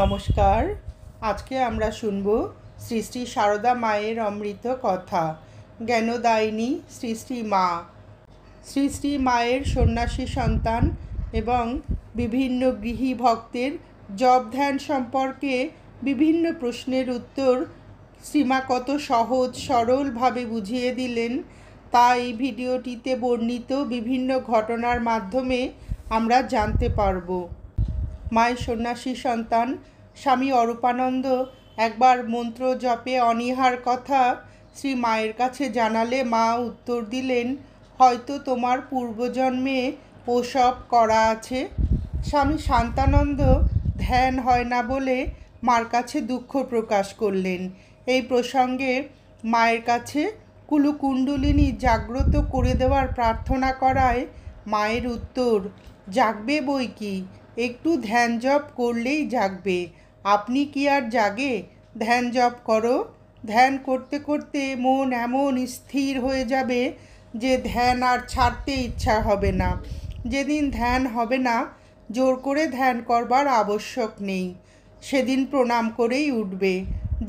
নমস্কার আজকে আমরা শুনব শ্রী শ্রী সারদা মায়ের অমৃত কথা জ্ঞানদায়িনী শ্রী শ্রী মা শ্রী শ্রী মায়ের সন্ন্যাসী সন্তান এবং বিভিন্ন গৃহী ভক্তের জব ধ্যান সম্পর্কে বিভিন্ন প্রশ্নের উত্তর শ্রীমা কত সহজ সরলভাবে বুঝিয়ে দিলেন তা এই ভিডিওটিতে বর্ণিত বিভিন্ন ঘটনার মাধ্যমে আমরা জানতে পারবো মায়ের সন্ন্যাসী সন্তান স্বামী অরূপানন্দ একবার মন্ত্র জপে অনিহার কথা শ্রী মায়ের কাছে জানালে মা উত্তর দিলেন হয়তো তোমার পূর্বজন্মে পোষপ করা আছে স্বামী শান্তানন্দ ধ্যান হয় না বলে মার কাছে দুঃখ প্রকাশ করলেন এই প্রসঙ্গে মায়ের কাছে কুলুকুণ্ডলিনী জাগ্রত করে দেওয়ার প্রার্থনা করায় মায়ের উত্তর জাগবে বই কি একটু ধ্যান জপ করলেই জাগবে আপনি কি আর জাগে ধ্যান জপ করো ধ্যান করতে করতে মন এমন স্থির হয়ে যাবে যে ধ্যান আর ছাড়তে ইচ্ছা হবে না যেদিন ধ্যান হবে না জোর করে ধ্যান করবার আবশ্যক নেই সেদিন প্রণাম করেই উঠবে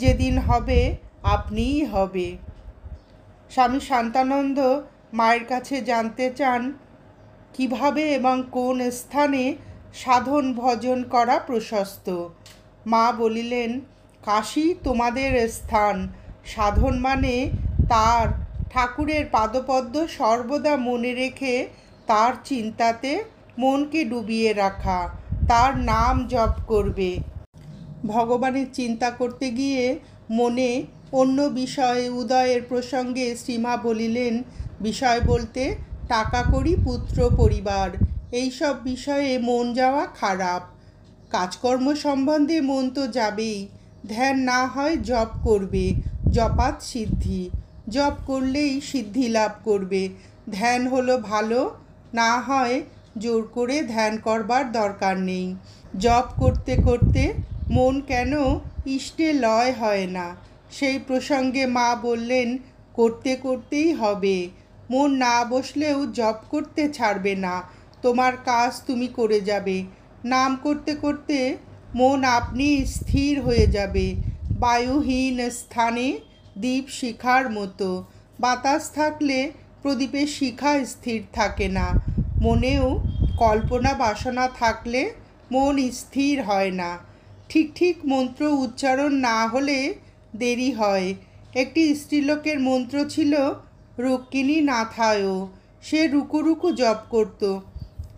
যেদিন হবে আপনিই হবে স্বামী শান্তানন্দ মায়ের কাছে জানতে চান কিভাবে এবং কোন স্থানে সাধন ভজন করা প্রশস্ত মা বলিলেন কাশী তোমাদের স্থান সাধন মানে তার ঠাকুরের পাদপদ্ম সর্বদা মনে রেখে তার চিন্তাতে মনকে ডুবিয়ে রাখা তার নাম জপ করবে ভগবানের চিন্তা করতে গিয়ে মনে অন্য বিষয়ে উদয়ের প্রসঙ্গে শ্রীমা বলিলেন বিষয় বলতে টাকা করি পুত্র পরিবার এইসব বিষয়ে মন যাওয়া খারাপ কাজকর্ম সম্বন্ধে মন তো যাবেই ধ্যান না হয় জপ করবে জপাত সিদ্ধি জপ করলেই সিদ্ধি লাভ করবে ধ্যান হলো ভালো না হয় জোর করে ধ্যান করবার দরকার নেই জপ করতে করতে মন কেন ইষ্টে লয় হয় না সেই প্রসঙ্গে মা বললেন করতে করতেই হবে মন না বসলেও জপ করতে ছাড়বে না তোমার কাজ তুমি করে যাবে নাম করতে করতে মন আপনি স্থির হয়ে যাবে বায়ুহীন স্থানে দ্বীপ শিখার মতো বাতাস থাকলে প্রদীপের শিখা স্থির থাকে না মনেও কল্পনা বাসনা থাকলে মন স্থির হয় না ঠিক ঠিক মন্ত্র উচ্চারণ না হলে দেরি হয় একটি স্ত্রীলোকের মন্ত্র ছিল রক্ষিণী নাথায়ও সে রুকু রুকু জপ করতো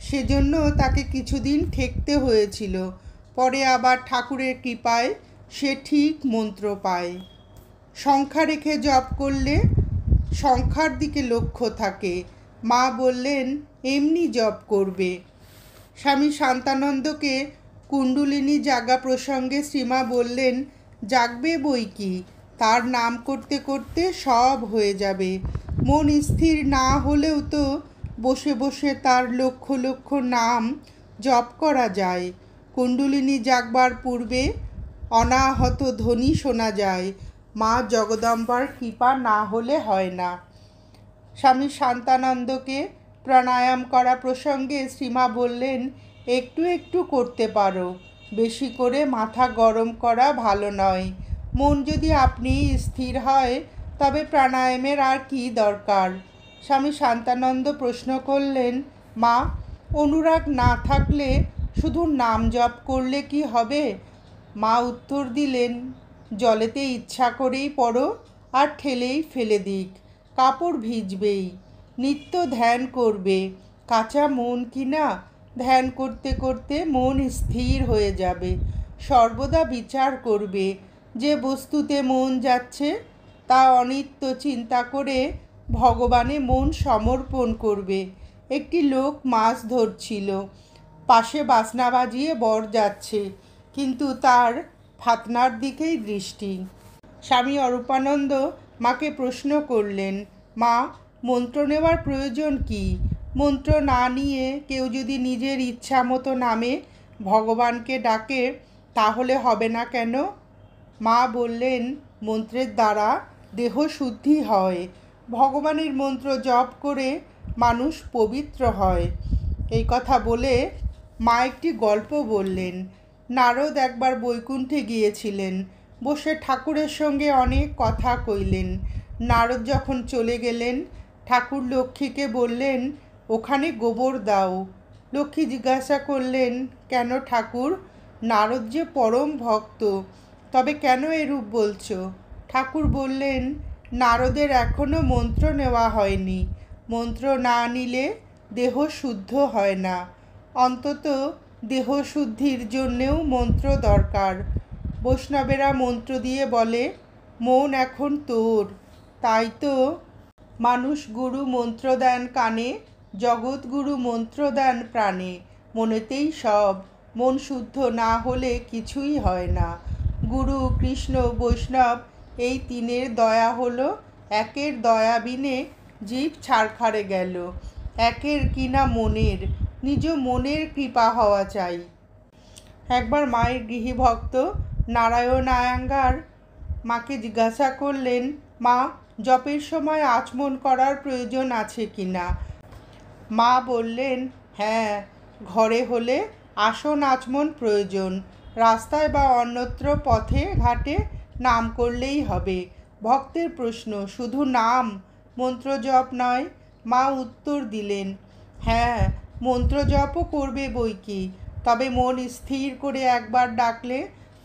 সেজন্য তাকে কিছুদিন ঠেকতে হয়েছিল পরে আবার ঠাকুরের কৃপায় সে ঠিক মন্ত্র পায় সংখ্যা রেখে জপ করলে সংখ্যার দিকে লক্ষ্য থাকে মা বললেন এমনি জপ করবে স্বামী শান্তানন্দকে কুণ্ডুলিনী জাগা প্রসঙ্গে শ্রীমা বললেন জাগবে বই কি তার নাম করতে করতে সব হয়ে যাবে মন স্থির না হলেও তো বসে বসে তার লক্ষ লক্ষ নাম জপ করা যায় কুণ্ডলিনী জাগবার পূর্বে অনাহত ধ্বনি শোনা যায় মা জগদম্বার কৃপা না হলে হয় না স্বামী শান্তানন্দকে প্রাণায়াম করা প্রসঙ্গে শ্রীমা বললেন একটু একটু করতে পারো বেশি করে মাথা গরম করা ভালো নয় মন যদি আপনি স্থির হয় তবে প্রাণায়ামের আর কি দরকার স্বামী শান্তানন্দ প্রশ্ন করলেন মা অনুরাগ না থাকলে শুধু নাম জপ করলে কি হবে মা উত্তর দিলেন জলেতে ইচ্ছা করেই পড়ো আর ঠেলেই ফেলে দিক কাপড় ভিজবেই নিত্য ধ্যান করবে কাঁচা মন কিনা ধ্যান করতে করতে মন স্থির হয়ে যাবে সর্বদা বিচার করবে যে বস্তুতে মন যাচ্ছে তা অনিত্য চিন্তা করে ভগবানে মন সমর্পণ করবে একটি লোক মাছ ধরছিল পাশে বাসনা বাজিয়ে বর যাচ্ছে কিন্তু তার ফাতনার দিকেই দৃষ্টি স্বামী অরূপানন্দ মাকে প্রশ্ন করলেন মা মন্ত্র নেওয়ার প্রয়োজন কি মন্ত্র না নিয়ে কেউ যদি নিজের ইচ্ছা মতো নামে ভগবানকে ডাকে তাহলে হবে না কেন মা বললেন মন্ত্রের দ্বারা দেহ শুদ্ধি হয় ভগবানের মন্ত্র জপ করে মানুষ পবিত্র হয় এই কথা বলে মা একটি গল্প বললেন নারদ একবার বৈকুণ্ঠে গিয়েছিলেন বসে ঠাকুরের সঙ্গে অনেক কথা কইলেন নারদ যখন চলে গেলেন ঠাকুর লক্ষ্মীকে বললেন ওখানে গোবর দাও লক্ষ্মী জিজ্ঞাসা করলেন কেন ঠাকুর নারদ যে পরম ভক্ত তবে কেন এরূপ বলছো ঠাকুর বললেন নারদের এখনও মন্ত্র নেওয়া হয়নি মন্ত্র না নিলে দেহ শুদ্ধ হয় না অন্তত দেহশুদ্ধির জন্যেও মন্ত্র দরকার বৈষ্ণবেরা মন্ত্র দিয়ে বলে মন এখন তোর তাই তো মানুষ গুরু মন্ত্র দেন কানে জগৎগুরু মন্ত্র দেন প্রাণে মনেতেই সব মন শুদ্ধ না হলে কিছুই হয় না গুরু কৃষ্ণ বৈষ্ণব এই তিনের দয়া হলো একের দয়া বিনে জীব ছাড়খাড়ে গেল একের কিনা মনের নিজ মনের কৃপা হওয়া চাই একবার মায়ের গৃহীভক্ত নারায়ণ আয়াঙ্গার মাকে জিজ্ঞাসা করলেন মা জপের সময় আচমন করার প্রয়োজন আছে কি না মা বললেন হ্যাঁ ঘরে হলে আসন আচমন প্রয়োজন রাস্তায় বা অন্যত্র পথে ঘাটে নাম করলেই হবে ভক্তের প্রশ্ন শুধু নাম মন্ত্র জপ নয় মা উত্তর দিলেন হ্যাঁ মন্ত্র জপও করবে বই কি তবে মন স্থির করে একবার ডাকলে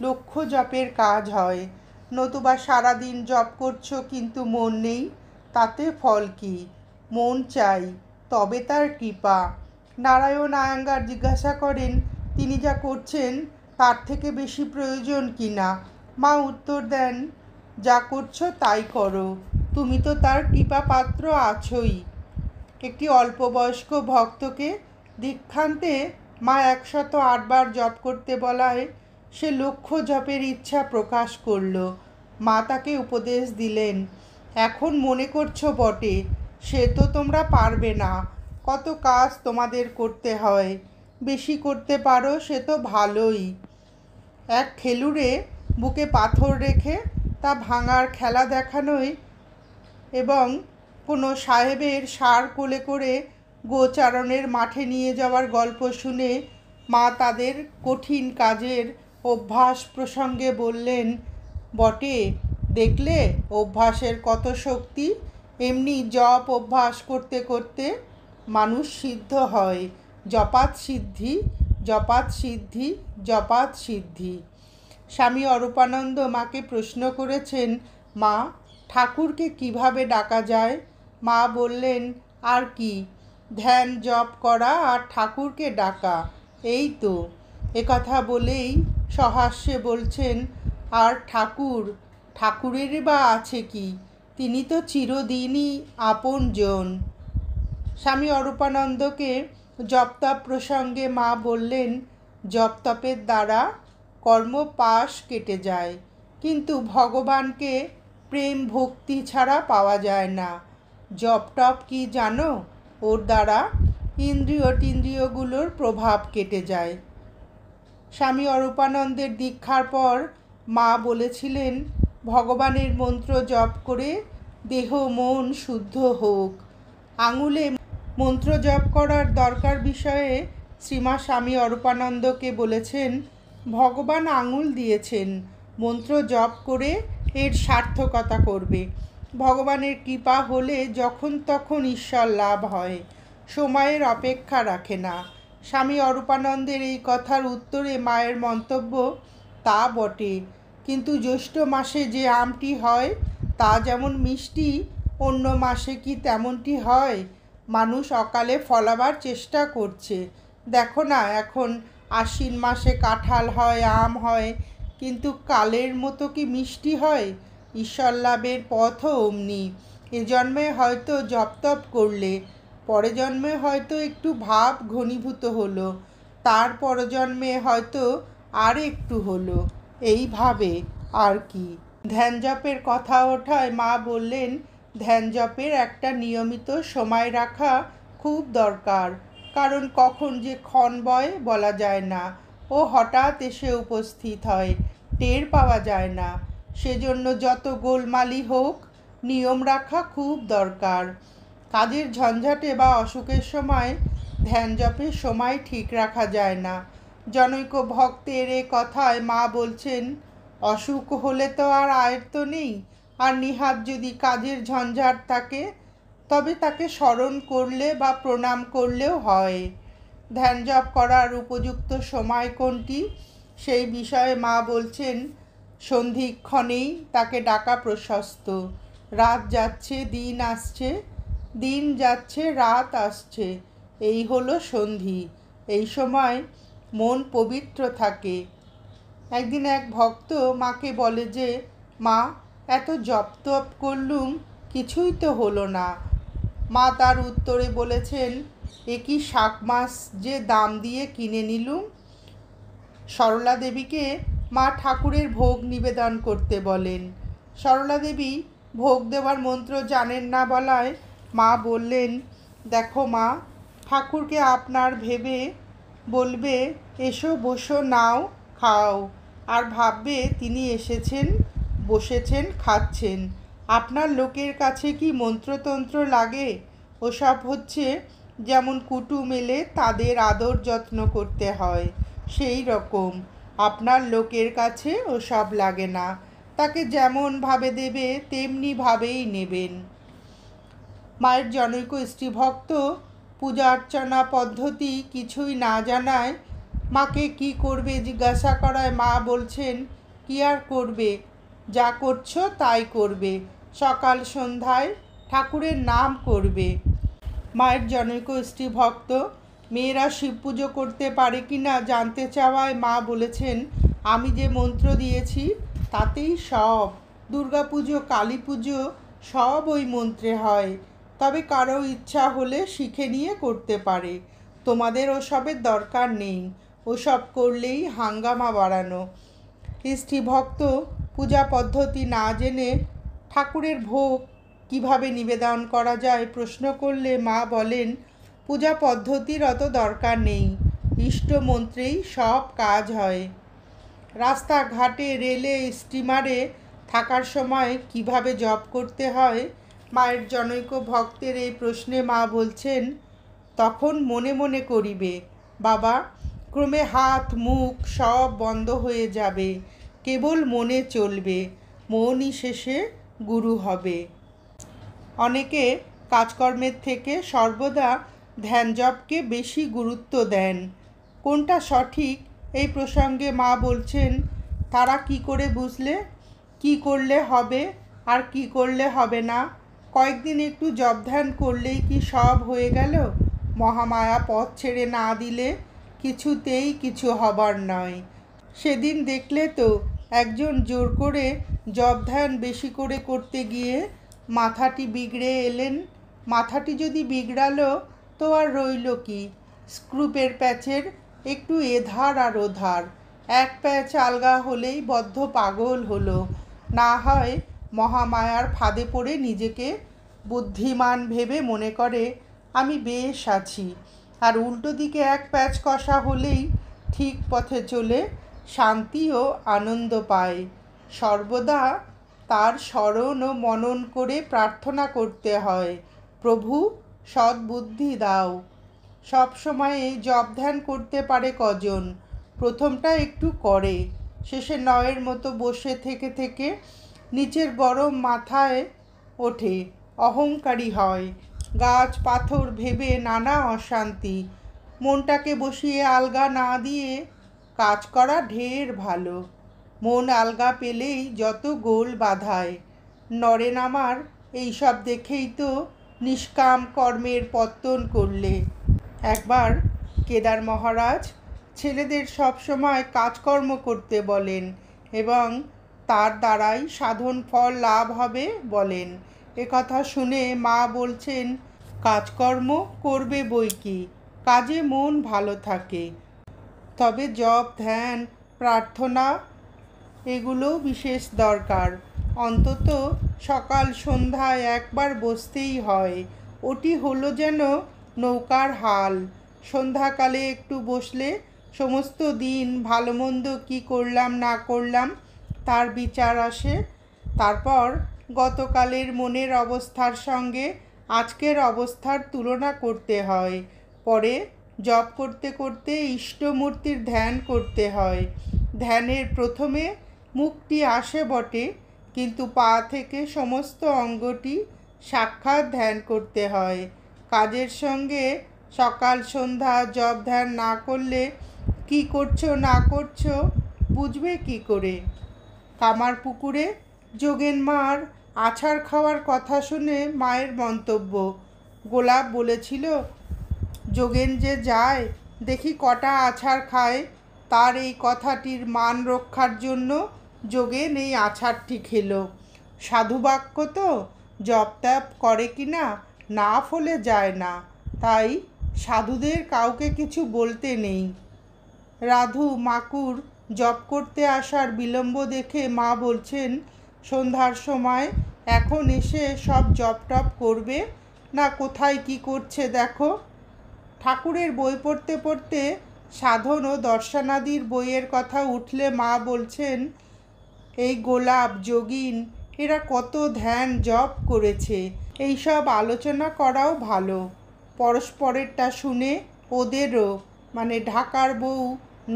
লক্ষ্য জপের কাজ হয় নতুবা সারাদিন জপ করছো কিন্তু মন নেই তাতে ফল কি মন চাই তবে তার কৃপা নারায়ণ আয়াঙ্গার জিজ্ঞাসা করেন তিনি যা করছেন তার থেকে বেশি প্রয়োজন কি না মা উত্তর দেন যা করছো তাই করো তুমি তো তার কৃপা পাত্র আছোই একটি অল্পবয়স্ক ভক্তকে দীক্ষান্তে মা একশত আটবার জপ করতে বলায় সে লক্ষ্য জপের ইচ্ছা প্রকাশ করল মা তাকে উপদেশ দিলেন এখন মনে করছো বটে সে তো তোমরা পারবে না কত কাজ তোমাদের করতে হয় বেশি করতে পারো সে তো ভালোই এক খেলুড়ে বুকে পাথর রেখে তা ভাঙার খেলা দেখানোই এবং কোনো সাহেবের সার কোলে করে গোচারণের মাঠে নিয়ে যাওয়ার গল্প শুনে মা তাদের কঠিন কাজের অভ্যাস প্রসঙ্গে বললেন বটে দেখলে অভ্যাসের কত শক্তি এমনি জপ অভ্যাস করতে করতে মানুষ সিদ্ধ হয় জপাত সিদ্ধি জপাত সিদ্ধি জপাত সিদ্ধি স্বামী অরূপানন্দ মাকে প্রশ্ন করেছেন মা ঠাকুরকে কিভাবে ডাকা যায় মা বললেন আর কি ধ্যান জপ করা আর ঠাকুরকে ডাকা এই তো একথা বলেই সহাস্যে বলছেন আর ঠাকুর ঠাকুরের বা আছে কি তিনি তো চিরদিনই আপন জন স্বামী অরূপানন্দকে জপতাপ প্রসঙ্গে মা বললেন জপতপের দ্বারা কর্ম পাশ কেটে যায় কিন্তু ভগবানকে প্রেম ভক্তি ছাড়া পাওয়া যায় না জপ টপ কি জানো ওর দ্বারা ইন্দ্রিয় টিন্দ্রিয়গুলোর প্রভাব কেটে যায় স্বামী অরূপানন্দের দীক্ষার পর মা বলেছিলেন ভগবানের মন্ত্র জপ করে দেহ মন শুদ্ধ হোক আঙুলে মন্ত্র জপ করার দরকার বিষয়ে শ্রীমা স্বামী অরূপানন্দকে বলেছেন ভগবান আঙুল দিয়েছেন মন্ত্র জপ করে এর সার্থকতা করবে ভগবানের কৃপা হলে যখন তখন ঈশ্বর লাভ হয় সময়ের অপেক্ষা রাখে না স্বামী অরূপানন্দের এই কথার উত্তরে মায়ের মন্তব্য তা বটে কিন্তু জ্যৈষ্ঠ মাসে যে আমটি হয় তা যেমন মিষ্টি অন্য মাসে কি তেমনটি হয় মানুষ অকালে ফলাবার চেষ্টা করছে দেখো না এখন আশ্বিন মাসে কাঁঠাল হয় আম হয় কিন্তু কালের মতো কি মিষ্টি হয় ঈশ্বর লাভের পথও অমনি এ জন্মে হয়তো জপতপ করলে পরে জন্মে হয়তো একটু ভাব ঘনীভূত হলো তার পরজন্মে হয়তো আর একটু হলো এইভাবে আর কি ধ্যান জপের কথা ওঠায় মা বললেন ধ্যান জপের একটা নিয়মিত সময় রাখা খুব দরকার কারণ কখন যে ক্ষণবয় বলা যায় না ও হঠাৎ এসে উপস্থিত হয় টের পাওয়া যায় না সেজন্য যত গোলমালি হোক নিয়ম রাখা খুব দরকার কাজের ঝঞ্ঝাটে বা অসুখের সময় ধ্যান জপের সময় ঠিক রাখা যায় না জনৈক ভক্তের এ কথায় মা বলছেন অসুখ হলে তো আর আয়ের তো নেই আর নিহাত যদি কাজের ঝঞ্ঝাট থাকে তবে তাকে স্মরণ করলে বা প্রণাম করলেও হয় ধ্যান জপ করার উপযুক্ত সময় কোনটি সেই বিষয়ে মা বলছেন সন্ধিক্ষণেই তাকে ডাকা প্রশস্ত রাত যাচ্ছে দিন আসছে দিন যাচ্ছে রাত আসছে এই হলো সন্ধি এই সময় মন পবিত্র থাকে একদিন এক ভক্ত মাকে বলে যে মা এত জপ তপ করলুম কিছুই তো হলো না মা তার উত্তরে বলেছেন এ কি শাক মাছ যে দাম দিয়ে কিনে নিলুম সরলা দেবীকে মা ঠাকুরের ভোগ নিবেদন করতে বলেন সরলা দেবী ভোগ দেওয়ার মন্ত্র জানেন না বলায় মা বললেন দেখো মা ঠাকুরকে আপনার ভেবে বলবে এসো বসো নাও খাও আর ভাববে তিনি এসেছেন বসেছেন খাচ্ছেন আপনার লোকের কাছে কি মন্ত্রতন্ত্র লাগে ওসব হচ্ছে যেমন কুটুম এলে তাদের আদর যত্ন করতে হয় সেই রকম আপনার লোকের কাছে ওসব লাগে না তাকে যেমনভাবে দেবে তেমনিভাবেই নেবেন মায়ের জনৈক স্ত্রীভক্ত পূজা অর্চনা পদ্ধতি কিছুই না জানায় মাকে কি করবে জিজ্ঞাসা করায় মা বলছেন কি আর করবে যা করছো তাই করবে সকাল সন্ধ্যায় ঠাকুরের নাম করবে মায়ের স্ত্রী ভক্ত মেয়েরা শিব পুজো করতে পারে কি না জানতে চাওয়ায় মা বলেছেন আমি যে মন্ত্র দিয়েছি তাতেই সব দুর্গা পুজো কালী পুজো সব ওই মন্ত্রে হয় তবে কারো ইচ্ছা হলে শিখে নিয়ে করতে পারে তোমাদের ওসবের দরকার নেই ওসব করলেই হাঙ্গামা বাড়ানো স্ত্রী ভক্ত পূজা পদ্ধতি না জেনে ঠাকুরের ভোগ কিভাবে নিবেদন করা যায় প্রশ্ন করলে মা বলেন পূজা পদ্ধতির অত দরকার নেই ইষ্টমন্ত্রেই সব কাজ হয় রাস্তাঘাটে রেলে স্টিমারে থাকার সময় কিভাবে জব করতে হয় মায়ের জনৈক ভক্তের এই প্রশ্নে মা বলছেন তখন মনে মনে করিবে বাবা ক্রমে হাত মুখ সব বন্ধ হয়ে যাবে কেবল মনে চলবে মনই শেষে গুরু হবে অনেকে কাজকর্মের থেকে সর্বদা ধ্যান জপকে বেশি গুরুত্ব দেন কোনটা সঠিক এই প্রসঙ্গে মা বলছেন তারা কি করে বুঝলে কি করলে হবে আর কি করলে হবে না কয়েকদিন একটু জব ধ্যান করলেই কি সব হয়ে গেল মহামায়া পথ ছেড়ে না দিলে কিছুতেই কিছু হবার নয় সেদিন দেখলে তো একজন জোর করে জবধ্যান বেশি করে করতে গিয়ে মাথাটি বিগড়ে এলেন মাথাটি যদি বিগড়ালো তো আর রইল কি স্ক্রুপের প্যাচের একটু এধার আর ওধার এক প্যাচ আলগা হলেই বদ্ধ পাগল হলো না হয় মহামায়ার ফাঁদে পড়ে নিজেকে বুদ্ধিমান ভেবে মনে করে আমি বেশ আছি আর উল্টো দিকে এক প্যাচ কষা হলেই ঠিক পথে চলে শান্তি ও আনন্দ পায় সর্বদা তার স্মরণ ও মনন করে প্রার্থনা করতে হয় প্রভু সদ্বুদ্ধি দাও সব সময় জপ ধ্যান করতে পারে কজন প্রথমটা একটু করে শেষে নয়ের মতো বসে থেকে থেকে নিচের গরম মাথায় ওঠে অহংকারী হয় গাছ পাথর ভেবে নানা অশান্তি মনটাকে বসিয়ে আলগা না দিয়ে কাজ করা ঢের ভালো মন আলগা পেলেই যত গোল বাঁধায় নরেন আমার এইসব দেখেই তো নিষ্কাম কর্মের পত্তন করলে একবার কেদার মহারাজ ছেলেদের সবসময় কাজকর্ম করতে বলেন এবং তার দ্বারাই সাধন ফল লাভ হবে বলেন কথা শুনে মা বলছেন কাজকর্ম করবে বই কি কাজে মন ভালো থাকে তবে জপ ধ্যান প্রার্থনা এগুলো বিশেষ দরকার অন্তত সকাল সন্ধ্যায় একবার বসতেই হয় ওটি হলো যেন নৌকার হাল সন্ধ্যাকালে একটু বসলে সমস্ত দিন ভালো মন্দ কী করলাম না করলাম তার বিচার আসে তারপর গতকালের মনের অবস্থার সঙ্গে আজকের অবস্থার তুলনা করতে হয় পরে জপ করতে করতে ইষ্টমূর্তির ধ্যান করতে হয় ধ্যানের প্রথমে মুখটি আসে বটে কিন্তু পা থেকে সমস্ত অঙ্গটি সাক্ষাৎ ধ্যান করতে হয় কাজের সঙ্গে সকাল সন্ধ্যা জপ ধ্যান না করলে কি করছো না করছো বুঝবে কি করে কামার পুকুরে যোগেন মার আছাড় খাওয়ার কথা শুনে মায়ের মন্তব্য গোলাপ বলেছিল যোগেন যে যায় দেখি কটা আছার খায় তার এই কথাটির মান রক্ষার জন্য যোগেন এই আছারটি খেল সাধুবাক্য তো জপ ত্যাপ করে কি না না ফলে যায় না তাই সাধুদের কাউকে কিছু বলতে নেই রাধু মাকুর জপ করতে আসার বিলম্ব দেখে মা বলছেন সন্ধ্যার সময় এখন এসে সব জপ টপ করবে না কোথায় কি করছে দেখো ঠাকুরের বই পড়তে পড়তে সাধন ও দর্শনাদির বইয়ের কথা উঠলে মা বলছেন এই গোলাপ যোগিন এরা কত ধ্যান জপ করেছে এইসব আলোচনা করাও ভালো পরস্পরেরটা শুনে ওদেরও মানে ঢাকার বউ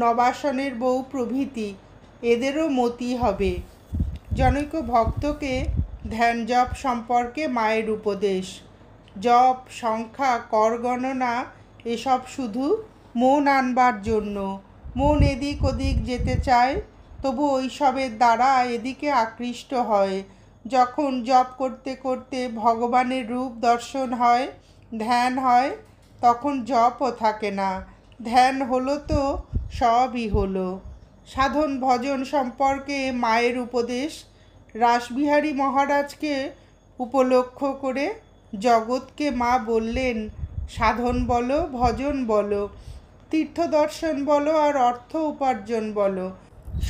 নবাসনের বউ প্রভৃতি এদেরও মতি হবে জনৈক ভক্তকে ধ্যান জপ সম্পর্কে মায়ের উপদেশ জপ সংখ্যা কর গণনা এসব শুধু মন আনবার জন্য মন এদিক ওদিক যেতে চায় তবু ওইসবের দ্বারা এদিকে আকৃষ্ট হয় যখন জপ করতে করতে ভগবানের রূপ দর্শন হয় ধ্যান হয় তখন জপও থাকে না ধ্যান হলো তো সবই হলো সাধন ভজন সম্পর্কে মায়ের উপদেশ রাসবিহারী মহারাজকে উপলক্ষ করে জগৎকে মা বললেন সাধন বলো ভজন বলো তীর্থ দর্শন বলো আর অর্থ উপার্জন বলো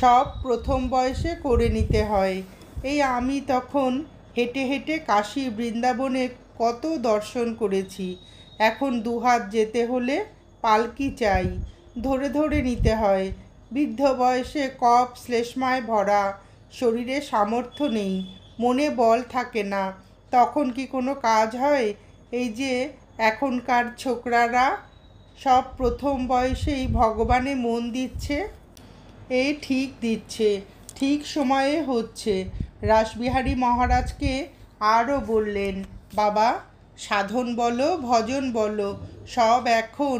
সব প্রথম বয়সে করে নিতে হয় এই আমি তখন হেঁটে হেঁটে কাশী বৃন্দাবনে কত দর্শন করেছি এখন দুহাত যেতে হলে পালকি চাই ধরে ধরে নিতে হয় বৃদ্ধ বয়সে কপ শ্লেষ্মায় ভরা শরীরে সামর্থ্য নেই মনে বল থাকে না তখন কি কোনো কাজ হয় এই যে এখনকার ছোকরারা সব প্রথম বয়সেই ভগবানে মন দিচ্ছে এ ঠিক দিচ্ছে ঠিক সময়ে হচ্ছে রাসবিহারী মহারাজকে আরও বললেন বাবা সাধন বলো ভজন বলো সব এখন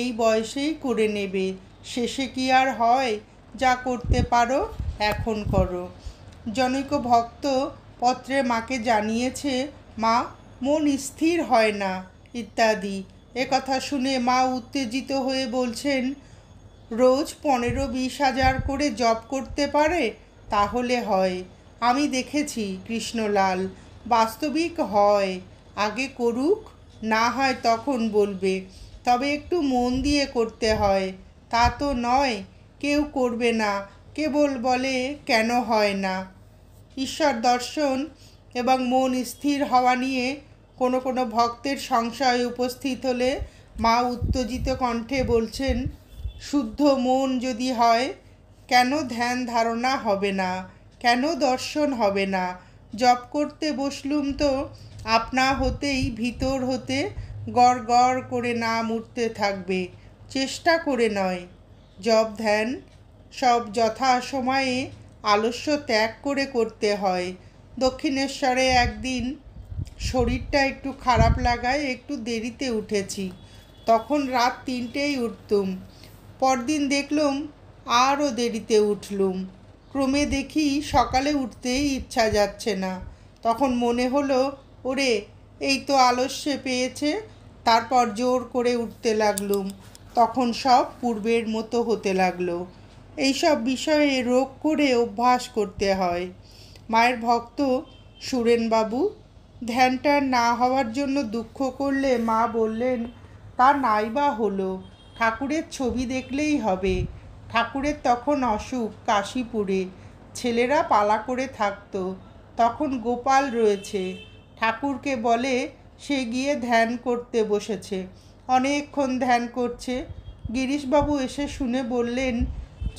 এই বয়সেই করে নেবে শেষে কি আর হয় যা করতে পারো এখন করো জনৈক ভক্ত পত্রে মাকে জানিয়েছে মা মন স্থির হয় না ইত্যাদি কথা শুনে মা উত্তেজিত হয়ে বলছেন রোজ পনেরো বিশ হাজার করে জব করতে পারে তাহলে হয় আমি দেখেছি কৃষ্ণলাল বাস্তবিক হয় আগে করুক না হয় তখন বলবে তবে একটু মন দিয়ে করতে হয় তা তো নয় কেউ করবে না কেবল বলে কেন হয় না ঈশ্বর দর্শন এবং মন স্থির হওয়া নিয়ে কোনো কোনো ভক্তের সংশয় উপস্থিত হলে মা উত্তেজিত কণ্ঠে বলছেন শুদ্ধ মন যদি হয় কেন ধ্যান ধারণা হবে না কেন দর্শন হবে না জপ করতে বসলুম তো আপনা হতেই ভিতর হতে গড় গড় করে নাম উঠতে থাকবে চেষ্টা করে নয় জব ধ্যান সব যথা সময়ে আলস্য ত্যাগ করে করতে হয় দক্ষিণেশ্বরে একদিন শরীরটা একটু খারাপ লাগায় একটু দেরিতে উঠেছি তখন রাত তিনটেই উঠতুম পরদিন দেখলুম আরও দেরিতে উঠলুম ক্রমে দেখি সকালে উঠতেই ইচ্ছা যাচ্ছে না তখন মনে হলো ওরে এই তো আলস্যে পেয়েছে তারপর জোর করে উঠতে লাগলুম তখন সব পূর্বের মতো হতে লাগলো এইসব বিষয়ে রোগ করে অভ্যাস করতে হয় মায়ের ভক্ত সুরেনবাবু ধ্যানটা না হওয়ার জন্য দুঃখ করলে মা বললেন তা নাই বা হলো ঠাকুরের ছবি দেখলেই হবে ঠাকুরের তখন অসুখ কাশীপুরে ছেলেরা পালা করে থাকতো তখন গোপাল রয়েছে ঠাকুরকে বলে সে গিয়ে ধ্যান করতে বসেছে অনেকক্ষণ ধ্যান করছে গিরিশবাবু এসে শুনে বললেন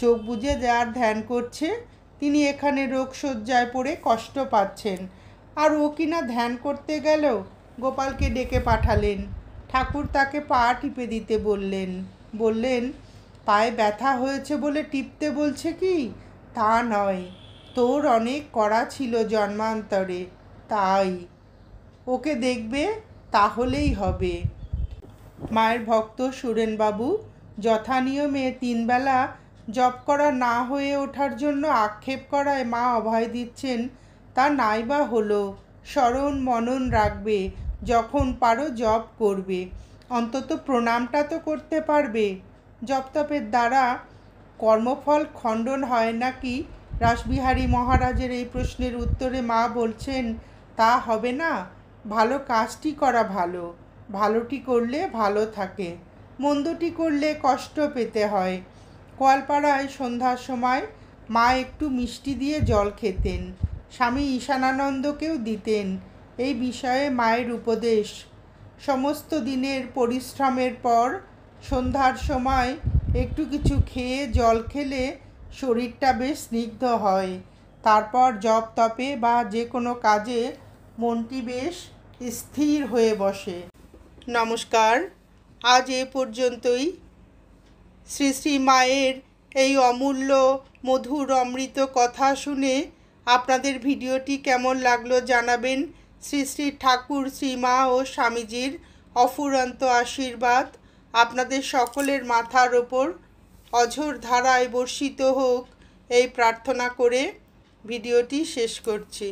চোখ বুঝে যার ধ্যান করছে তিনি এখানে রোগশয্যায় পড়ে কষ্ট পাচ্ছেন আর ও কিনা ধ্যান করতে গেলেও গোপালকে ডেকে পাঠালেন ঠাকুর তাকে পা টিপে দিতে বললেন বললেন পায়ে ব্যথা হয়েছে বলে টিপতে বলছে কি তা নয় তোর অনেক করা ছিল জন্মান্তরে তাই ওকে দেখবে তাহলেই হবে মায়ের ভক্ত সুরেনবাবু যথানিয়মে তিনবেলা জপ করা না হয়ে ওঠার জন্য আক্ষেপ করায় মা অভয় দিচ্ছেন তা নাইবা হলো স্মরণ মনন রাখবে যখন পারো জপ করবে অন্তত প্রণামটা তো করতে পারবে জপতপের দ্বারা কর্মফল খণ্ডন হয় নাকি রাসবিহারী মহারাজের এই প্রশ্নের উত্তরে মা বলছেন তা হবে না ভালো কাজটি করা ভালো ভালোটি করলে ভালো থাকে মন্দটি করলে কষ্ট পেতে হয় কোয়ালপাড়ায় সন্ধ্যার সময় মা একটু মিষ্টি দিয়ে জল খেতেন স্বামী ঈশানানন্দকেও দিতেন এই বিষয়ে মায়ের উপদেশ সমস্ত দিনের পরিশ্রমের পর সন্ধ্যার সময় একটু কিছু খেয়ে জল খেলে শরীরটা বেশ স্নিগ্ধ হয় তারপর জপ তপে বা যে কোনো কাজে মনটি বেশ স্থির হয়ে বসে নমস্কার আজ এ পর্যন্তই শ্রী শ্রী মায়ের এই অমূল্য মধুর অমৃত কথা শুনে আপনাদের ভিডিওটি কেমন লাগলো জানাবেন শ্রী শ্রী ঠাকুর শ্রীমা ও স্বামীজির অফুরন্ত আশীর্বাদ আপনাদের সকলের মাথার ওপর অঝোর ধারায় বর্ষিত হোক এই প্রার্থনা করে ভিডিওটি শেষ করছি